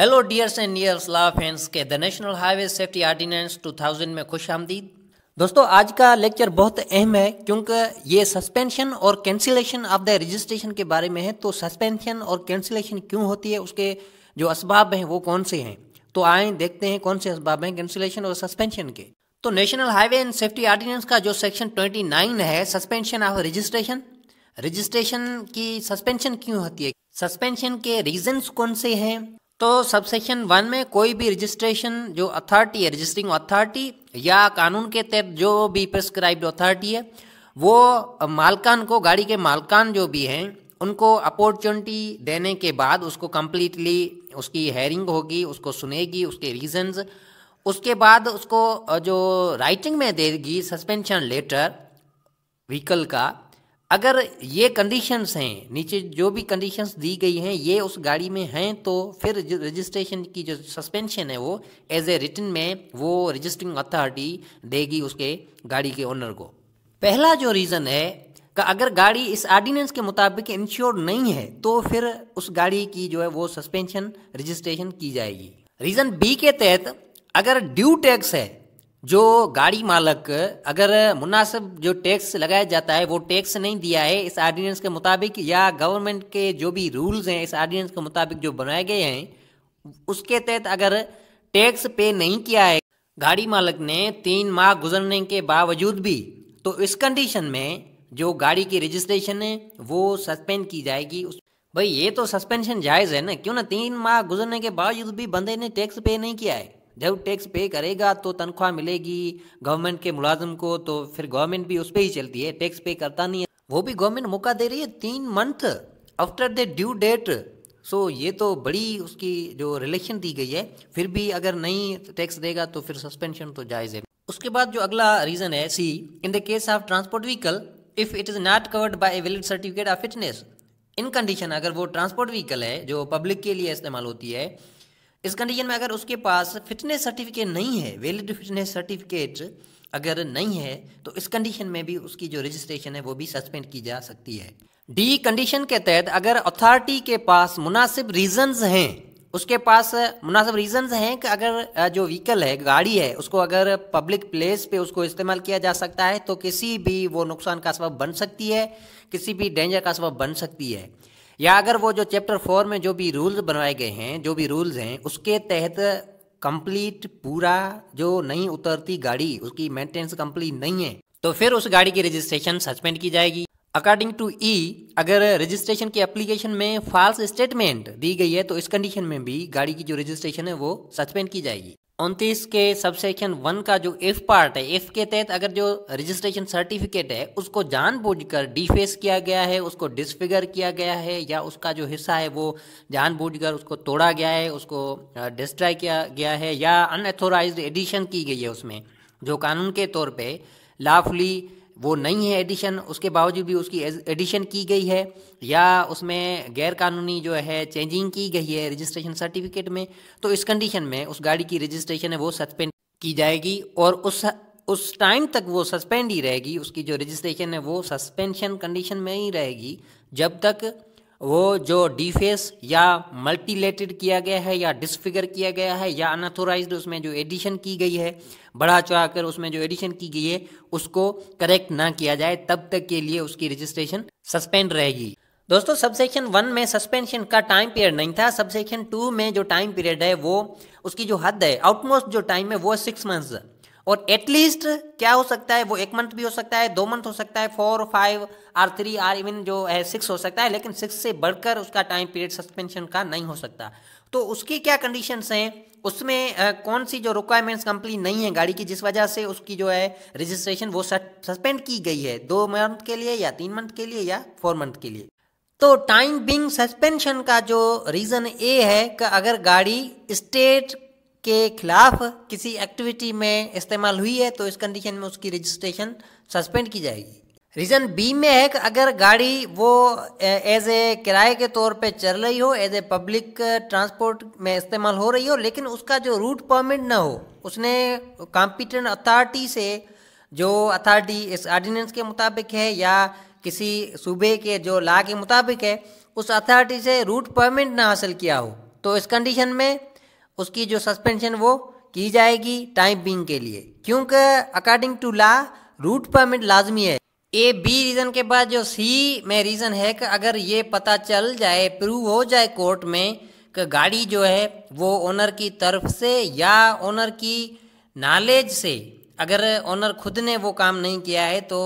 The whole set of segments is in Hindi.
hello dears and nears law fans के the national highway safety ordinance 2000 में खुश आमदीद दोस्तों आज का लेक्चर बहुत अहम है क्योंकि ये सस्पेंशन और कैंसिलेशन ऑफ द रजिस्ट्रेशन के बारे में है तो सस्पेंशन और कैंसिलेशन क्यों होती है उसके जो इसबाब हैं वो कौन से हैं तो आए देखते हैं कौन से इसबाब हैं कैंसिलेशन और सस्पेंशन के तो national highway and safety ordinance का जो सेक्शन ट्वेंटी है सस्पेंशन ऑफ रजिस्ट्रेशन रजिस्ट्रेशन की सस्पेंशन क्यों होती है सस्पेंशन के रीजन कौन से हैं तो सबसेक्शन वन में कोई भी रजिस्ट्रेशन जो अथॉरिटी है रजिस्टरिंग अथॉरिटी या कानून के तहत जो भी प्रिस्क्राइब्ड अथॉरिटी है वो मालकान को गाड़ी के मालकान जो भी हैं उनको अपॉर्चुनिटी देने के बाद उसको कम्प्लीटली उसकी हेयरिंग होगी उसको सुनेगी उसके रीजंस उसके बाद उसको जो राइटिंग में देगी सस्पेंशन लेटर व्हीकल का अगर ये कंडीशंस हैं नीचे जो भी कंडीशंस दी गई हैं ये उस गाड़ी में हैं तो फिर रजिस्ट्रेशन की जो सस्पेंशन है वो एज ए रिटर्न में वो रजिस्ट्रिंग अथॉरिटी देगी उसके गाड़ी के ओनर को पहला जो रीज़न है का अगर गाड़ी इस आर्डिनेंस के मुताबिक इंश्योर नहीं है तो फिर उस गाड़ी की जो है वो सस्पेंशन रजिस्ट्रेशन की जाएगी रीज़न बी के तहत अगर ड्यू टैक्स है जो गाड़ी मालक अगर मुनासिब जो टैक्स लगाया जाता है वो टैक्स नहीं दिया है इस आर्डिनेंस के मुताबिक या गवर्नमेंट के जो भी रूल्स हैं इस आर्डिनेंस के मुताबिक जो बनाए गए हैं उसके तहत अगर टैक्स पे नहीं किया है गाड़ी मालक ने तीन माह गुजरने के बावजूद भी तो इस कंडीशन में जो गाड़ी की रजिस्ट्रेशन है वो सस्पेंड की जाएगी उस भाई ये तो सस्पेंशन जायज़ है ना क्यों ना तीन माह गुजरने के बावजूद भी बंदे ने टैक्स पे नहीं किया है जब टैक्स पे करेगा तो तनख्वाह मिलेगी गवर्नमेंट के मुलाजम को तो फिर गवर्नमेंट भी उस पर ही चलती है टैक्स पे करता नहीं है वो भी गवर्नमेंट मौका दे रही है तीन month after the due date so ये तो बड़ी उसकी जो रिलेक्शन दी गई है फिर भी अगर नहीं टैक्स देगा तो फिर सस्पेंशन तो जायज़ है उसके बाद जो अगला रीज़न है C in the case of transport vehicle if it is not covered by a valid certificate of fitness in condition अगर वो ट्रांसपोर्ट व्हीकल है जो पब्लिक के लिए इस्तेमाल होती है इस कंडीशन में अगर उसके पास फिटनेस सर्टिफिकेट नहीं है वैलिड फिटनेस सर्टिफिकेट अगर नहीं है तो इस कंडीशन में भी उसकी जो रजिस्ट्रेशन है वो भी सस्पेंड की जा सकती है डी कंडीशन के तहत अगर अथॉरिटी के पास मुनासिब रीजंस हैं उसके पास मुनासिब रीजंस हैं कि अगर जो व्हीकल है गाड़ी है उसको अगर पब्लिक प्लेस पे उसको इस्तेमाल किया जा सकता है तो किसी भी वो नुकसान का सबब बन सकती है किसी भी डेंजर का सबब बन सकती है या अगर वो जो चैप्टर फोर में जो भी रूल्स बनवाए गए हैं जो भी रूल्स हैं उसके तहत कंप्लीट पूरा जो नहीं उतरती गाड़ी उसकी मेंटेनेंस कंप्लीट नहीं है तो फिर उस गाड़ी की रजिस्ट्रेशन सस्पेंड की जाएगी अकॉर्डिंग टू ई अगर रजिस्ट्रेशन की एप्लीकेशन में फॉल्स स्टेटमेंट दी गई है तो इस कंडीशन में भी गाड़ी की जो रजिस्ट्रेशन है वो सस्पेंड की जाएगी उनतीस के सबसेक्शन वन का जो एफ पार्ट है एफ के तहत अगर जो रजिस्ट्रेशन सर्टिफिकेट है उसको जानबूझकर डिफेस किया गया है उसको डिसफिगर किया गया है या उसका जो हिस्सा है वो जानबूझकर उसको तोड़ा गया है उसको डिस्ट्रॉय किया गया है या अनऑथोराइज एडिशन की गई है उसमें जो कानून के तौर पर लाफली वो नहीं है एडिशन उसके बावजूद भी उसकी एडिशन की गई है या उसमें गैर कानूनी जो है चेंजिंग की गई है रजिस्ट्रेशन सर्टिफिकेट में तो इस कंडीशन में उस गाड़ी की रजिस्ट्रेशन है वो सस्पेंड की जाएगी और उस उस टाइम तक वो सस्पेंड ही रहेगी उसकी जो रजिस्ट्रेशन है वो सस्पेंशन कंडीशन में ही रहेगी जब तक वो जो डिफेस या मल्टीलेटेड किया गया है या डिस्फिगर किया गया है या अनऑथोराइज उसमें जो एडिशन की गई है बड़ा चढ़ा कर उसमें जो एडिशन की गई है उसको करेक्ट ना किया जाए तब तक के लिए उसकी रजिस्ट्रेशन सस्पेंड रहेगी दोस्तों सबसेक्शन वन में सस्पेंशन का टाइम पीरियड नहीं था सबसेक्शन टू में जो टाइम पीरियड है वो उसकी जो हद है आउटमोस्ट जो टाइम है वो सिक्स मंथ्स और एटलीस्ट क्या हो सकता है वो एक मंथ भी हो सकता है दो मंथ हो सकता है four five or three or even जो है सिक्स हो सकता है लेकिन सिक्स से बढ़कर उसका टाइम पीरियड सस्पेंशन का नहीं हो सकता तो उसकी क्या कंडीशंस हैं उसमें आ, कौन सी जो रिक्वायरमेंट्स कंप्लीट नहीं है गाड़ी की जिस वजह से उसकी जो है रजिस्ट्रेशन वो सस्पेंड की गई है दो मंथ के लिए या तीन मंथ के लिए या फोर मंथ के लिए तो टाइम बिंग सस्पेंशन का जो रीज़न ए है कि अगर गाड़ी स्टेट के खिलाफ किसी एक्टिविटी में इस्तेमाल हुई है तो इस कंडीशन में उसकी रजिस्ट्रेशन सस्पेंड की जाएगी रीज़न बी में है कि अगर गाड़ी वो एज ए किराए के तौर पे चल रही हो एज ए पब्लिक ट्रांसपोर्ट में इस्तेमाल हो रही हो लेकिन उसका जो रूट परमिट ना हो उसने कॉम्पिटेंट अथॉरिटी से जो अथॉरिटी इस ऑर्डिनेंस के मुताबिक है या किसी सूबे के जो ला के मुताबिक है उस अथॉरिटी से रूट परमिट ना हासिल किया हो तो इस कंडीशन में उसकी जो सस्पेंशन वो की जाएगी टाइम बिंग के लिए क्योंकि according to law route permit लाजमी है ए बी रीज़न के बाद जो सी में रीज़न है कि अगर ये पता चल जाए प्रूव हो जाए कोर्ट में कि गाड़ी जो है वो ओनर की तरफ से या ओनर की नॉलेज से अगर ओनर खुद ने वो काम नहीं किया है तो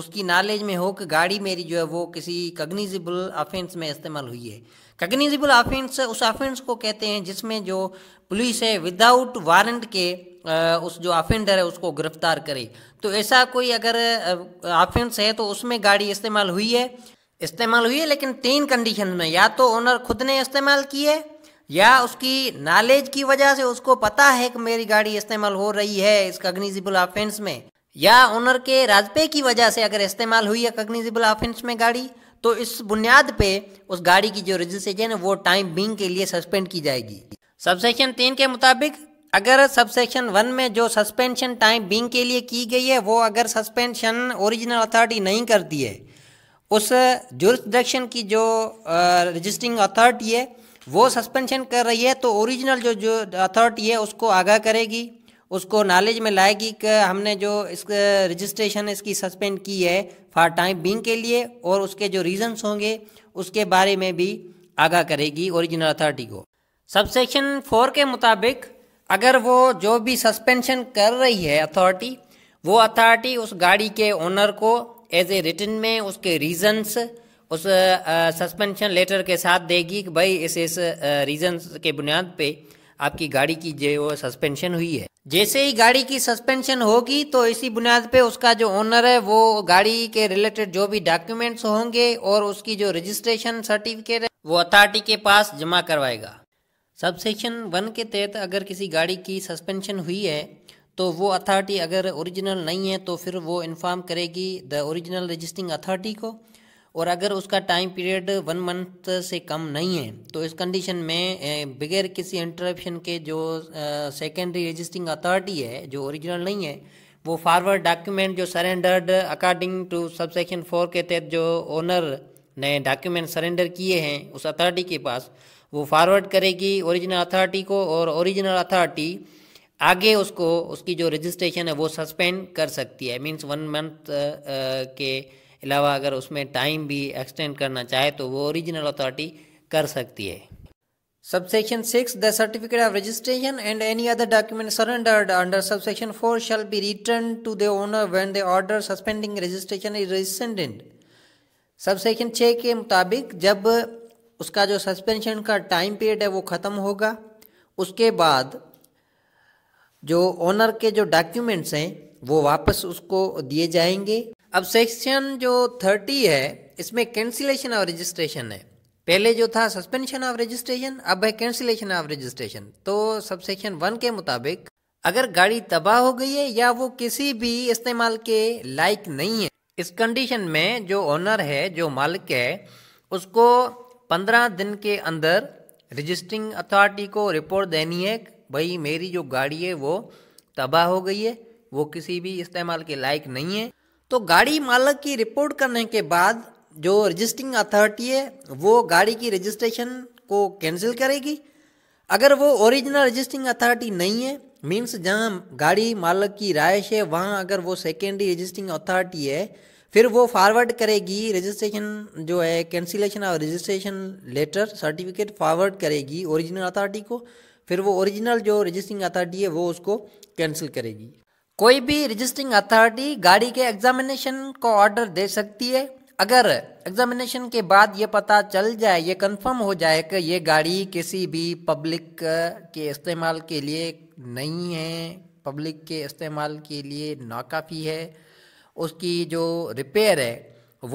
उसकी नॉलेज में हो कि गाड़ी मेरी जो है वो किसी कग्निजिबल ऑफेंस में इस्तेमाल हुई है कग्निजिबल ऑफेंस उस ऑफेंस को कहते हैं जिसमें जो पुलिस है विदाउट वारंट के उस जो ऑफेंडर है उसको गिरफ्तार करे तो ऐसा कोई अगर ऑफेंस है तो उसमें गाड़ी इस्तेमाल हुई है इस्तेमाल हुई है लेकिन तीन कंडीशन में या तो ओनर खुद ने इस्तेमाल की है या उसकी नॉलेज की वजह से उसको पता है कि मेरी गाड़ी इस्तेमाल हो रही है इस कग्निजिबल ऑफेंस में या ओनर के राजपे की वजह से अगर इस्तेमाल हुई है कग्निजिबल ऑफेंस में गाड़ी तो इस बुनियाद पे उस गाड़ी की जो रजिस्ट्रेशन है वो टाइम बिंग के लिए सस्पेंड की जाएगी सबसेक्शन तीन के मुताबिक अगर सबसेक्शन वन में जो सस्पेंशन टाइम बिंग के लिए की गई है वो अगर सस्पेंशन ओरिजिनल अथॉरिटी नहीं करती है उस जुरिस्डिक्शन की जो रजिस्टरिंग अथॉरिटी है वो सस्पेंशन कर रही है तो ओरिजिनल जो जो अथॉरिटी है उसको आगाह करेगी उसको नॉलेज में लाएगी कि हमने जो इस रजिस्ट्रेशन इसकी सस्पेंड की है फॉर टाइम बिंग के लिए और उसके जो रीजंस होंगे उसके बारे में भी आगाह करेगी ओरिजिनल अथॉरिटी को सबसेक्शन फोर के मुताबिक अगर वो जो भी सस्पेंशन कर रही है अथॉरिटी वो अथॉरिटी उस गाड़ी के ओनर को एज ए रिटर्न में उसके रीजन्स उस सस्पेंशन लेटर के साथ देगी कि भाई इस इस रीजन्स के बुनियाद पे आपकी गाड़ी की जो सस्पेंशन हुई है जैसे ही गाड़ी की सस्पेंशन होगी तो इसी बुनियाद पे उसका जो ओनर है वो गाड़ी के रिलेटेड जो भी डॉक्यूमेंट्स होंगे और उसकी जो रजिस्ट्रेशन सर्टिफिकेट है वो अथॉरिटी के पास जमा करवाएगा सबसेक्शन वन के तहत अगर किसी गाड़ी की सस्पेंशन हुई है तो वो अथॉरिटी अगर ओरिजिनल नहीं है तो फिर वो इन्फॉर्म करेगी द ओरिजिनल रजिस्ट्रिंग अथॉरिटी को और अगर उसका टाइम पीरियड वन मंथ से कम नहीं है तो इस कंडीशन में बगैर किसी इंटरप्शन के जो सेकेंडरी रजिस्टिंग अथॉरिटी है जो ओरिजिनल नहीं है वो फारवर्ड डॉक्यूमेंट जो surrendered according to subsection four के तहत जो ओनर ने डॉक्यूमेंट सरेंडर किए हैं उस अथॉरिटी के पास वो फारवर्ड करेगी ओरिजिनल अथॉरिटी को और ओरिजिनल अथॉरिटी आगे उसको उसकी जो रजिस्ट्रेशन है वो सस्पेंड कर सकती है मीन्स वन मंथ के अलावा अगर उसमें टाइम भी एक्सटेंड करना चाहे तो वो ओरिजिनल अथॉरिटी कर सकती है subsection six the certificate of registration and any other document surrendered under subsection four shall be return to the owner when the order suspending registration is rescinded subsection छः के मुताबिक जब उसका जो सस्पेंशन का टाइम पीरियड है वो ख़त्म होगा उसके बाद जो ओनर के जो डॉक्यूमेंट्स हैं वो वापस उसको दिए जाएंगे अब सेक्शन जो थर्टी है इसमें कैंसिलेशन ऑफ रजिस्ट्रेशन है पहले जो था सस्पेंशन ऑफ रजिस्ट्रेशन अब है कैंसिलेशन ऑफ रजिस्ट्रेशन तो सब सेक्शन वन के मुताबिक अगर गाड़ी तबाह हो गई है या वो किसी भी इस्तेमाल के लायक नहीं है इस कंडीशन में जो ओनर है जो मालिक है उसको पंद्रह दिन के अंदर रजिस्ट्रिंग अथॉरिटी को रिपोर्ट देनी है भाई मेरी जो गाड़ी है वो तबाह हो गई है वो किसी भी इस्तेमाल के लायक नहीं है तो गाड़ी मालक की रिपोर्ट करने के बाद जो रजिस्ट्रिंग अथॉरिटी है वो गाड़ी की रजिस्ट्रेशन को कैंसिल करेगी अगर वो ओरिजिनल रजिस्ट्रिंग अथॉरिटी नहीं है मीन्स जहाँ गाड़ी मालक की राइश है वहाँ अगर वो सेकेंडरी रजिस्ट्रिंग अथॉरिटी है फिर वो फॉरवर्ड करेगी रजिस्ट्रेशन जो है कैंसिलेशन और रजिस्ट्रेशन लेटर सर्टिफिकेट फॉरवर्ड करेगी ओरिजिनल अथॉरिटी को फिर वो ओरिजिनल जो रजिस्ट्रिंग अथॉरिटी है वो उसको कैंसिल करेगी कोई भी रजिस्टरिंग अथॉरिटी गाड़ी के एग्जामिनेशन को ऑर्डर दे सकती है अगर एग्जामिनेशन के बाद ये पता चल जाए ये कंफर्म हो जाए कि ये गाड़ी किसी भी पब्लिक के इस्तेमाल के लिए नहीं है पब्लिक के इस्तेमाल के लिए नाकाफ़ी है उसकी जो रिपेयर है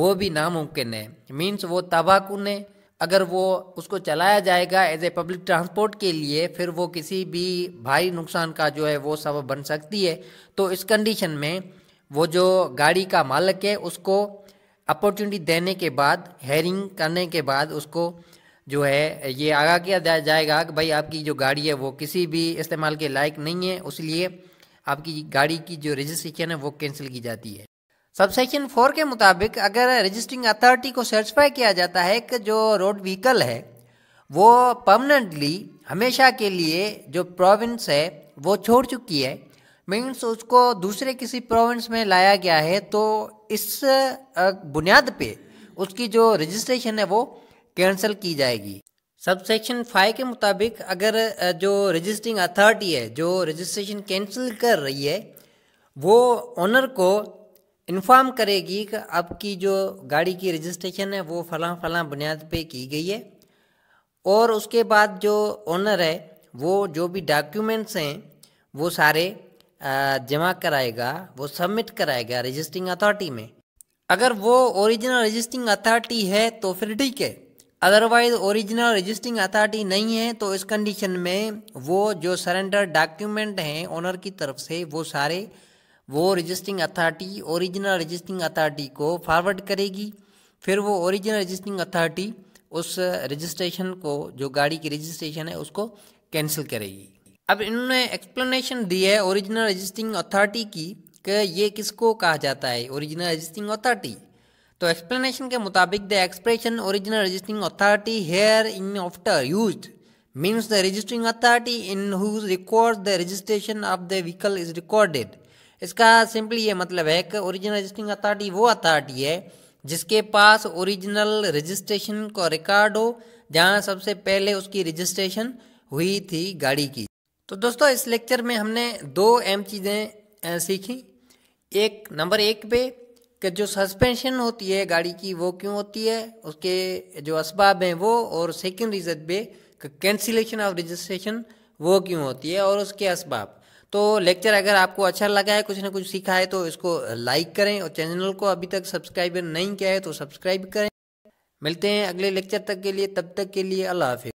वो भी नामुमकिन है मीन्स वो तबाहकुन है अगर वो उसको चलाया जाएगा एज ए पब्लिक ट्रांसपोर्ट के लिए फिर वो किसी भी भारी नुकसान का जो है वो सब बन सकती है तो इस कंडीशन में वो जो गाड़ी का मालिक है उसको अपॉर्चुनिटी देने के बाद हेयरिंग करने के बाद उसको जो है ये आगाह किया जा, जाएगा कि भाई आपकी जो गाड़ी है वो किसी भी इस्तेमाल के लायक नहीं है इसलिए आपकी गाड़ी की जो रजिस्ट्रेशन है वो कैंसिल की जाती है सबसेक्शन फोर के मुताबिक अगर रजिस्ट्रिंग अथॉरिटी को सर्टिफाई किया जाता है कि जो रोड व्हीकल है वो परमानेंटली हमेशा के लिए जो प्रोविंस है वो छोड़ चुकी है मीन्स उसको दूसरे किसी प्रोविंस में लाया गया है तो इस बुनियाद पे उसकी जो रजिस्ट्रेशन है वो कैंसिल की जाएगी सबसेक्शन फाइव के मुताबिक अगर जो रजिस्ट्रिंग अथॉरिटी है जो रजिस्ट्रेशन कैंसिल कर रही है वो ओनर को इन्फॉर्म करेगी कि आपकी जो गाड़ी की रजिस्ट्रेशन है वो फलां फलां बुनियाद पे की गई है और उसके बाद जो ओनर है वो जो भी डॉक्यूमेंट्स हैं वो सारे जमा कराएगा वो सबमिट कराएगा रजिस्ट्रिंग अथॉरिटी में अगर वो ओरिजिनल रजिस्ट्रिंग अथॉरिटी है तो फिर ठीक है अदरवाइज ओरिजिनल रजिस्ट्रिंग अथॉरिटी नहीं है तो इस कंडीशन में वो जो सरेंडर डॉक्यूमेंट हैं ओनर की तरफ से वो सारे वो registering authority original registering authority को फॉरवर्ड करेगी फिर वो ओरिजिनल रजिस्टिंग अथॉरिटी उस रजिस्ट्रेशन को जो गाड़ी की रजिस्ट्रेशन है उसको कैंसिल करेगी अब इन्होंने एक्सप्लेनेशन दी है ओरिजिनल रजिस्टिंग अथॉरिटी की कि ये किसको कहा जाता है ओरिजिनल रजिस्टिंग अथॉरिटी तो एक्सप्लेनेशन के मुताबिक the expression original registering authority hereinafter used means the registering authority in whose record the registration of the vehicle is recorded इसका सिंपली ये मतलब है कि ओरिजिनल रजिस्ट्रिंग अथॉरिटी वो अथॉरिटी है जिसके पास ओरिजिनल रजिस्ट्रेशन का रिकॉर्ड हो जहाँ सबसे पहले उसकी रजिस्ट्रेशन हुई थी गाड़ी की तो दोस्तों इस लेक्चर में हमने दो अहम चीज़ें सीखी एक नंबर एक पे कि जो सस्पेंशन होती है गाड़ी की वो क्यों होती है उसके जो इसबाब हैं वो और सेकेंड रीज़न पे कैंसिलेशन ऑफ रजिस्ट्रेशन वो क्यों होती है और उसके इसबाब तो लेक्चर अगर आपको अच्छा लगा है कुछ ना कुछ सीखा है तो इसको लाइक करें और चैनल को अभी तक सब्सक्राइब नहीं किया है तो सब्सक्राइब करें मिलते हैं अगले लेक्चर तक के लिए तब तक के लिए अल्लाह हाफिज़